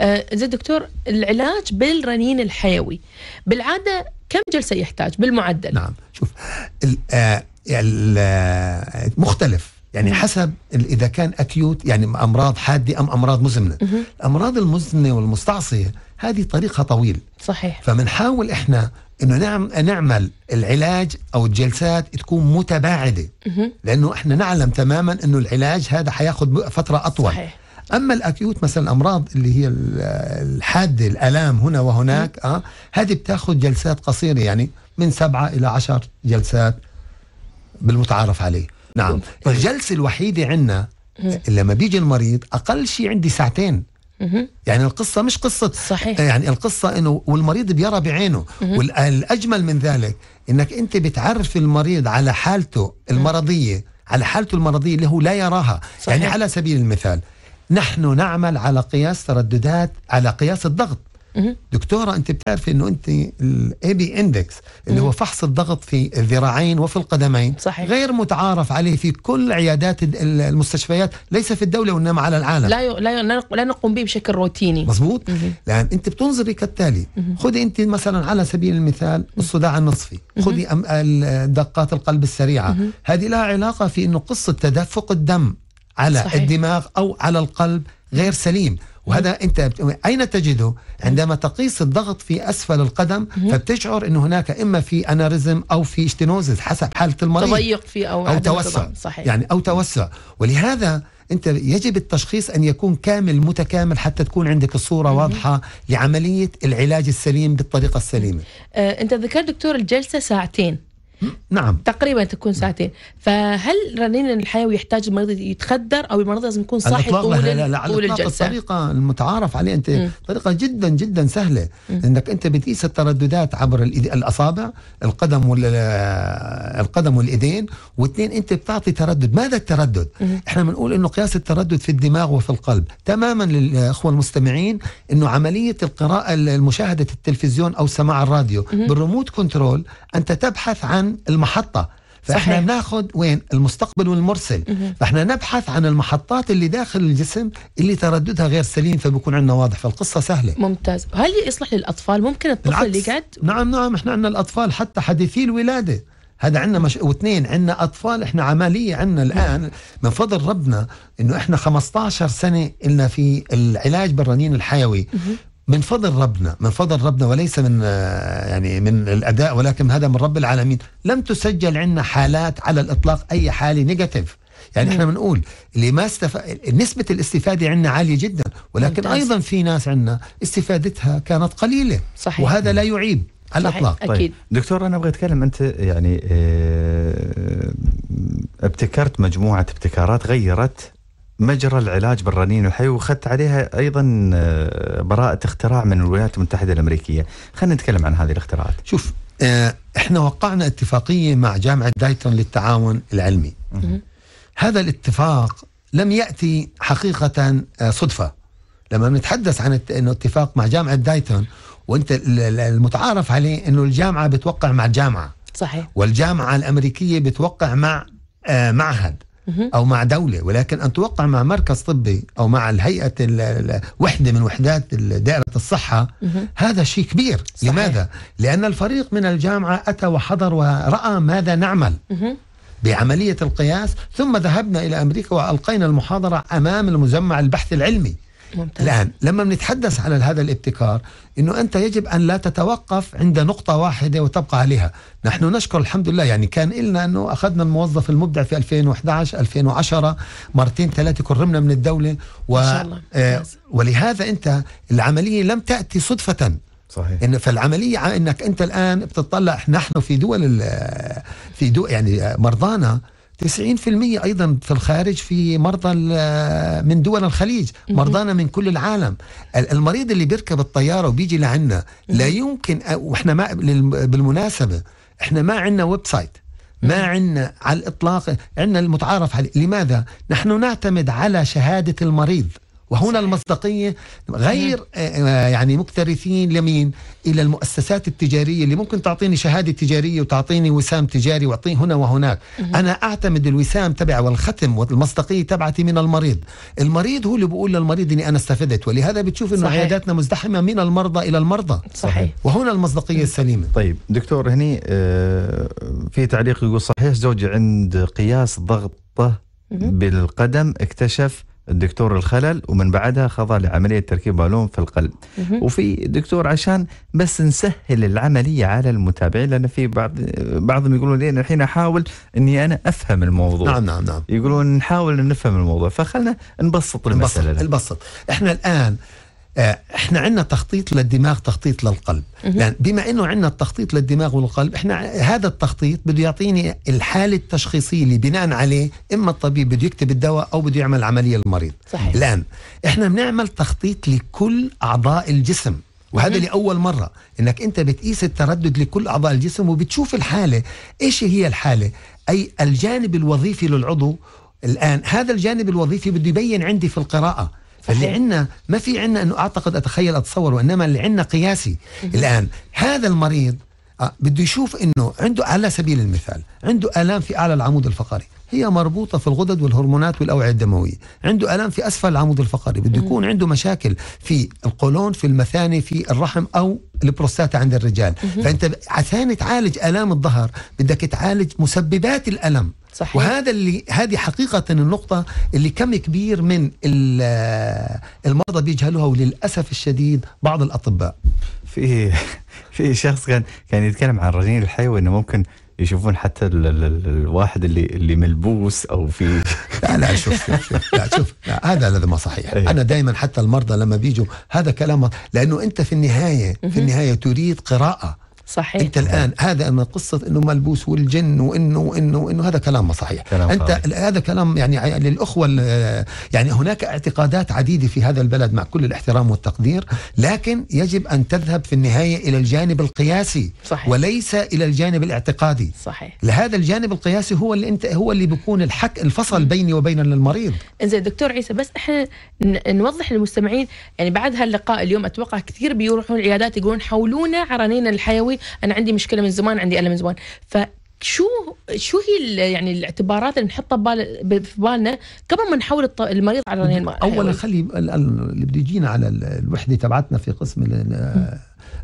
آه، دكتور العلاج بالرنين الحيوي بالعادة كم جلسة يحتاج بالمعدل نعم شوف الـ آه، الـ آه، مختلف يعني مم. حسب اذا كان اكيوت يعني امراض حاده ام امراض مزمنه مم. الامراض المزمنه والمستعصيه هذه طريقها طويل صحيح فبنحاول احنا انه نعم نعمل العلاج او الجلسات تكون متباعده مم. لانه احنا نعلم تماما انه العلاج هذا حياخذ فتره اطول صحيح. اما الاكيوت مثلا الامراض اللي هي الحاده الالام هنا وهناك اه هذه بتاخذ جلسات قصيره يعني من سبعة الى عشر جلسات بالمتعارف عليه نعم, نعم. الجلسة الوحيدة عندنا لما بيجي المريض أقل شيء عندي ساعتين يعني القصة مش قصة صحيح. آه، يعني القصة انه والمريض بيرى بعينه والاجمل من ذلك انك انت بتعرف المريض على حالته المرضية على حالته المرضية اللي هو لا يراها يعني صحيح. يعني على سبيل المثال نحن نعمل على قياس ترددات على قياس الضغط دكتوره انت بتعرفي انه انت الاي بي اندكس اللي هو فحص الضغط في الذراعين وفي القدمين صحيح. غير متعارف عليه في كل عيادات المستشفيات ليس في الدوله وانما على العالم لا لا, لا نقوم به بشكل روتيني مزبوط لان انت بتنظري كالتالي خذي انت مثلا على سبيل المثال الصداع النصفي خذي دقات القلب السريعه هذه لها علاقه في انه قصه تدفق الدم على صحيح. الدماغ او على القلب غير سليم وهذا انت اين تجده عندما تقيس الضغط في اسفل القدم فبتشعر انه هناك اما في اناريزم او في اشتينوزز حسب حاله المريض تضيق في او, أو توسع صحيح. يعني او توسع ولهذا انت يجب التشخيص ان يكون كامل متكامل حتى تكون عندك الصوره مم. واضحه لعمليه العلاج السليم بالطريقه السليمه آه، انت ذكرت دكتور الجلسه ساعتين نعم تقريبا تكون ساعتين فهل رنين الحيوي يحتاج المريض يتخدر او المريض لازم يكون صاحي طول لا لا لا طول الجلسه الطريقه المتعارف عليها انت مم. طريقه جدا جدا سهله مم. انك انت بتقيس الترددات عبر الاصابع القدم والقدم والايدين واثنين انت بتعطي تردد ماذا التردد مم. احنا بنقول انه قياس التردد في الدماغ وفي القلب تماما للاخوه المستمعين انه عمليه القراءه مشاهده التلفزيون او سماع الراديو بالريموت كنترول انت تبحث عن المحطه فاحنا صحيح. ناخذ وين المستقبل والمرسل مه. فاحنا نبحث عن المحطات اللي داخل الجسم اللي ترددها غير سليم فبيكون عندنا واضح فالقصه سهله ممتاز هل يصلح للاطفال ممكن الطفل العكس. اللي قاعد نعم نعم احنا عندنا الاطفال حتى حديثي الولاده هذا عندنا مش... واثنين عندنا اطفال احنا عمليه عندنا الان من فضل ربنا انه احنا 15 سنه لنا في العلاج بالرنين الحيوي من فضل ربنا من فضل ربنا وليس من آه، يعني من الأداء ولكن هذا من رب العالمين لم تسجل عندنا حالات على الإطلاق أي حالة نيجاتيف يعني احنا نعم. بنقول اللي ما استف... نسبة الاستفادة عندنا عالية جدا ولكن ممتاز. أيضا في ناس عندنا استفادتها كانت قليلة صحيح. وهذا لا يعيب على الاطلاق طيب أكيد. دكتور انا ابغى اتكلم انت يعني آه، ابتكرت مجموعه ابتكارات غيرت مجرى العلاج بالرنين الحي واخذت عليها ايضا آه، براءه اختراع من الولايات المتحده الامريكيه، خلينا نتكلم عن هذه الاختراعات. شوف آه، احنا وقعنا اتفاقيه مع جامعه دايتون للتعاون العلمي. هذا الاتفاق لم ياتي حقيقه آه، صدفه. لما نتحدث عن انه اتفاق مع جامعه دايتون وانت المتعارف عليه انه الجامعه بتوقع مع جامعه. صحيح. والجامعه الامريكيه بتوقع مع معهد. أو مع دولة ولكن أن توقع مع مركز طبي أو مع الهيئة وحدة من وحدات دائرة الصحة هذا شيء كبير صحيح. لماذا؟ لأن الفريق من الجامعة أتى وحضر ورأى ماذا نعمل بعملية القياس ثم ذهبنا إلى أمريكا وألقينا المحاضرة أمام المجمع البحث العلمي ممتاز. الآن لما بنتحدث على هذا الابتكار أنه أنت يجب أن لا تتوقف عند نقطة واحدة وتبقى عليها نحن نشكر الحمد لله يعني كان إلنا أنه أخذنا الموظف المبدع في 2011 2010 مرتين ثلاثة كرمنا من الدولة و... إن شاء الله. آه، ولهذا أنت العملية لم تأتي صدفة صحيح إن فالعملية انك انت الان بتطلع نحن في دول في دول يعني مرضانا 90% ايضا في الخارج في مرضى من دول الخليج مرضانا من كل العالم المريض اللي بيركب الطياره وبيجي لعنا لا يمكن واحنا ما بالمناسبه احنا ما عندنا ويب سايت ما عندنا على الاطلاق عندنا المتعارف عليه لماذا نحن نعتمد على شهاده المريض وهنا المصداقية غير آه، آه، يعني مكترثين لمين إلى المؤسسات التجارية اللي ممكن تعطيني شهادة تجارية وتعطيني وسام تجاري وأعطيه هنا وهناك أنا أعتمد الوسام تبع والختم والمصداقية تبعتي من المريض المريض هو اللي بيقول للمريض أني أنا استفدت ولهذا بتشوف أنه عياداتنا مزدحمة من المرضى إلى المرضى صحيح وهنا المصداقية السليمة طيب دكتور هني آه، في تعليق يقول صحيح زوجي عند قياس ضغطه بالقدم اكتشف الدكتور الخلل ومن بعدها خضع لعملية تركيب بالون في القلب وفي دكتور عشان بس نسهل العملية على المتابعين لأن في بعض بعضهم يقولون لي أنا الحين أحاول أني أنا أفهم الموضوع نعم نعم نعم يقولون نحاول نفهم الموضوع فخلنا نبسط المسألة نبسط, نبسط. إحنا الآن آه، احنا عندنا تخطيط للدماغ تخطيط للقلب لأن بما انه عندنا التخطيط للدماغ والقلب احنا هذا التخطيط بده يعطيني الحاله التشخيصيه اللي بناء عليه اما الطبيب بده يكتب الدواء او بده يعمل عمليه للمريض صحيح. الان احنا بنعمل تخطيط لكل اعضاء الجسم وهذا لاول مره انك انت بتقيس التردد لكل اعضاء الجسم وبتشوف الحاله ايش هي الحاله اي الجانب الوظيفي للعضو الان هذا الجانب الوظيفي بده يبين عندي في القراءه فاللي عندنا ما في عندنا انه اعتقد اتخيل اتصور وانما اللي عندنا قياسي الان هذا المريض آه، بده يشوف انه عنده على سبيل المثال عنده الام في اعلى العمود الفقري هي مربوطة في الغدد والهرمونات والأوعية الدموية عنده ألام في أسفل العمود الفقري بده يكون عنده مشاكل في القولون في المثانة في الرحم أو البروستاتا عند الرجال فأنت عشان تعالج ألام الظهر بدك تعالج مسببات الألم صحيح. وهذا اللي هذه حقيقه النقطه اللي كم كبير من المرضى بيجهلوها وللاسف الشديد بعض الاطباء في في شخص كان كان يتكلم عن رنين الحيوي انه ممكن يشوفون حتى الواحد اللي اللي ملبوس او في لا لا شوف شوف, شوف لا شوف لا هذا هذا ما صحيح أيه. انا دائما حتى المرضى لما بيجوا هذا كلام لانه انت في النهايه في النهايه تريد قراءه صحيح انت الان هذا ان قصه انه ملبوس والجن وانه وانه وانه هذا كلام صحيح كلام انت صحيح. هذا كلام يعني للاخوه يعني هناك اعتقادات عديده في هذا البلد مع كل الاحترام والتقدير لكن يجب ان تذهب في النهايه الى الجانب القياسي صحيح. وليس الى الجانب الاعتقادي صحيح لهذا الجانب القياسي هو اللي انت هو اللي بيكون الحك الفصل بيني وبين المريض زين دكتور عيسى بس احنا نوضح للمستمعين يعني بعد هاللقاء اليوم اتوقع كثير بيروحون العيادات يقولون حولونا عرانين الحيوي اسوي انا عندي مشكله من زمان عندي الم من زمان ف شو شو هي يعني الاعتبارات اللي نحطها ببال في بالنا قبل ما نحول المريض على رنين اولا أيوة. خلي اللي بده يجينا على الوحده تبعتنا في قسم آه،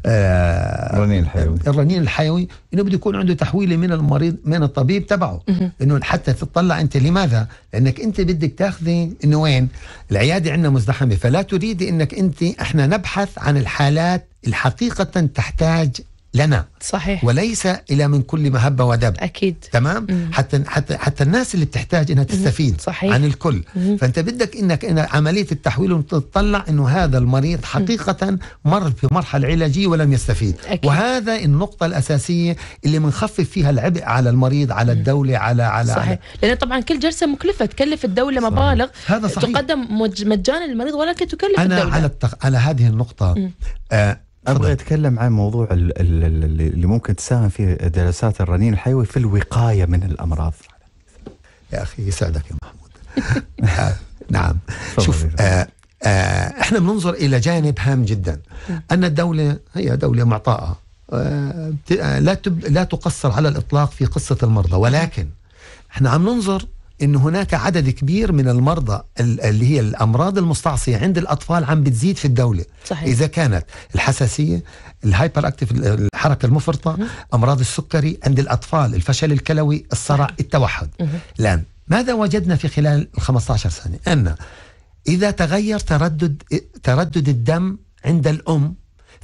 آه، الرنين الحيوي الرنين الحيوي انه بده يكون عنده تحويله من المريض من الطبيب تبعه انه حتى تطلع انت لماذا؟ لانك انت بدك تاخذي انه وين؟ العياده عندنا مزدحمه فلا تريدي انك انت احنا نبحث عن الحالات الحقيقة تحتاج لنا صحيح وليس الى من كل مهبه ودب اكيد تمام مم. حتى حتى حتى الناس اللي بتحتاج انها تستفيد صحيح. عن الكل مم. فانت بدك انك إن عمليه التحويل تطلع انه هذا المريض حقيقه مم. مر مرحله علاجيه ولم يستفيد أكيد. وهذا النقطه الاساسيه اللي بنخفف فيها العبء على المريض على الدوله على على صحيح على لان طبعا كل جلسه مكلفه تكلف الدوله صحيح. مبالغ هذا صحيح. تقدم مجانا للمريض ولكن تكلف انا الدوله انا على التخ... على هذه النقطه مم. آه ابغى اتكلم عن موضوع اللي ممكن تساهم فيه دراسات الرنين الحيوي في الوقايه من الامراض يا اخي يسعدك يا محمود آه، نعم شوف آه، آه، احنا بننظر الى جانب هام جدا نعم. ان الدوله هي دوله معطاءه لا لا تقصر على الاطلاق في قصه المرضى ولكن احنا عم ننظر ان هناك عدد كبير من المرضى اللي هي الامراض المستعصيه عند الاطفال عم بتزيد في الدوله صحيح. اذا كانت الحساسيه الهايبر اكتف الحركه المفرطه مم. امراض السكري عند الاطفال الفشل الكلوي الصرع التوحد الان ماذا وجدنا في خلال ال 15 سنه ان اذا تغير تردد تردد الدم عند الام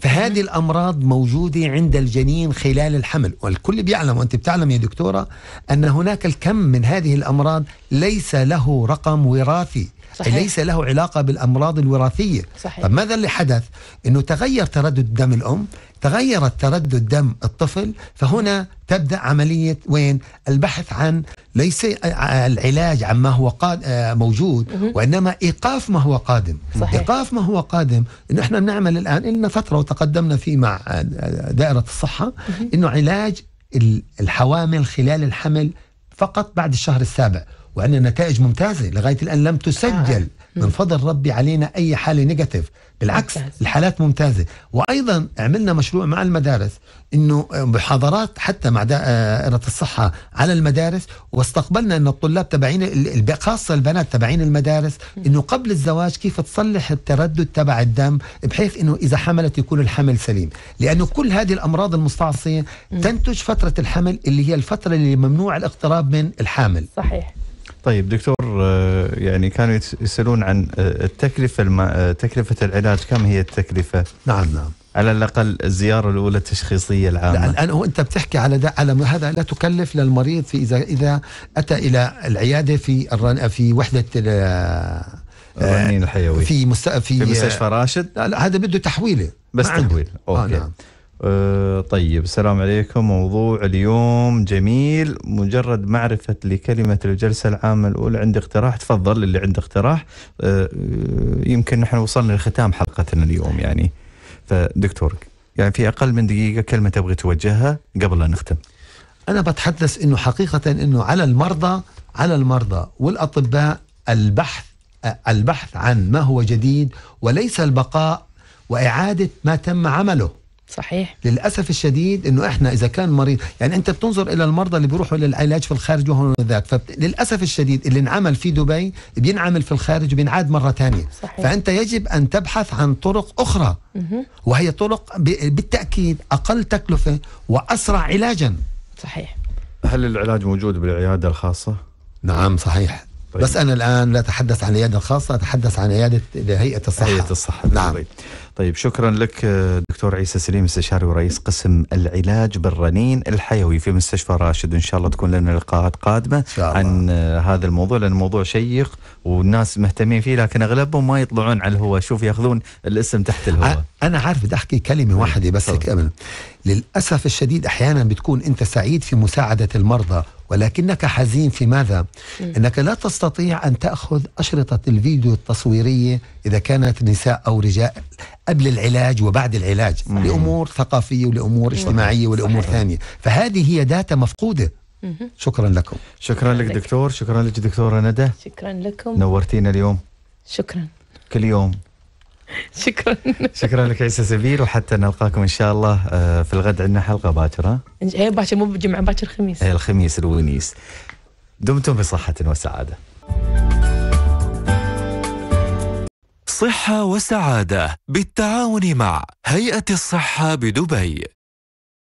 فهذه الأمراض موجودة عند الجنين خلال الحمل والكل بيعلم وأنت بتعلم يا دكتورة أن هناك الكم من هذه الأمراض ليس له رقم وراثي صحيح. ليس له علاقة بالأمراض الوراثية صحيح. طب ماذا اللي حدث أنه تغير تردد دم الأم تغيرت تردد دم الطفل فهنا تبدأ عملية وين البحث عن ليس العلاج عن ما هو قاد آه، موجود وإنما إيقاف ما هو قادم صحيح. إيقاف ما هو قادم إنه إحنا بنعمل الآن إلنا فترة وتقدمنا فيه مع آه، دائرة الصحة إنه علاج الحوامل خلال الحمل فقط بعد الشهر السابع وعندنا نتائج ممتازة لغاية الآن لم تسجل آه. من فضل ربي علينا أي حالة نيجاتيف بالعكس ممتاز. الحالات ممتازة وأيضا عملنا مشروع مع المدارس أنه محاضرات حتى مع دائرة آه، الصحة على المدارس واستقبلنا أن الطلاب تبعين خاصة البنات تبعين المدارس أنه قبل الزواج كيف تصلح التردد تبع الدم بحيث أنه إذا حملت يكون الحمل سليم لأنه كل هذه الأمراض المستعصية تنتج فترة الحمل اللي هي الفترة اللي ممنوع الاقتراب من الحامل صحيح طيب دكتور آه، يعني كانوا يسالون عن آه، التكلفه الم... آه، تكلفه العلاج كم هي التكلفه؟ نعم نعم على الاقل الزياره الاولى التشخيصيه العامه لا الان هو انت بتحكي على ده على هذا لا تكلف للمريض في اذا اذا اتى الى العياده في الرن... في وحده الرنين الحيوي في مست... في, في مستشفى راشد لا, لا هذا بده تحويله بس تحويل اوكي آه نعم. آه، طيب السلام عليكم موضوع اليوم جميل مجرد معرفة لكلمة الجلسة العامة الأولى عندي اقتراح تفضل اللي عنده اقتراح آه، يمكن نحن وصلنا لختام حلقتنا اليوم يعني فدكتور يعني في أقل من دقيقة كلمة تبغي توجهها قبل أن نختم أنا بتحدث أنه حقيقة أنه على المرضى على المرضى والأطباء البحث البحث عن ما هو جديد وليس البقاء وإعادة ما تم عمله صحيح للاسف الشديد انه احنا اذا كان مريض يعني انت بتنظر الى المرضى اللي بيروحوا للعلاج في الخارج وهون ذاك فللاسف الشديد اللي انعمل في دبي بينعمل في الخارج وبينعاد مره ثانيه فانت يجب ان تبحث عن طرق اخرى مه. وهي طرق بالتاكيد اقل تكلفه واسرع علاجا صحيح هل العلاج موجود بالعياده الخاصه نعم صحيح طيب. بس انا الان لا اتحدث عن العياده الخاصه اتحدث عن عياده هيئه الصحه هيئه الصحه نعم طيب. طيب شكرا لك دكتور عيسى سليم استشاري ورئيس قسم العلاج بالرنين الحيوي في مستشفى راشد وان شاء الله تكون لنا لقاءات قادمه شاء الله. عن آه، هذا الموضوع لان الموضوع شيق والناس مهتمين فيه لكن اغلبهم ما يطلعون على الهواء شوف ياخذون الاسم تحت الهواء انا عارف بدي احكي كلمه طيب، واحده بس للاسف الشديد احيانا بتكون انت سعيد في مساعده المرضى ولكنك حزين في ماذا؟ أنك لا تستطيع أن تأخذ أشرطة الفيديو التصويرية إذا كانت نساء أو رجال قبل العلاج وبعد العلاج م. لأمور ثقافية ولأمور اجتماعية ولأمور صحيح. ثانية فهذه هي داتا مفقودة شكرا لكم شكرا لك دكتور شكرا لك دكتورة ندى شكرا لكم نورتينا اليوم شكرا كل يوم شكرا شكرا لك عيسى سبيل وحتى نلقاكم ان شاء الله آه، في الغد عندنا حلقه باكره اي باكر مو بجمعه باكر خميس اي الخميس الونيس دمتم بصحه وسعاده صحه وسعاده بالتعاون مع هيئه الصحه بدبي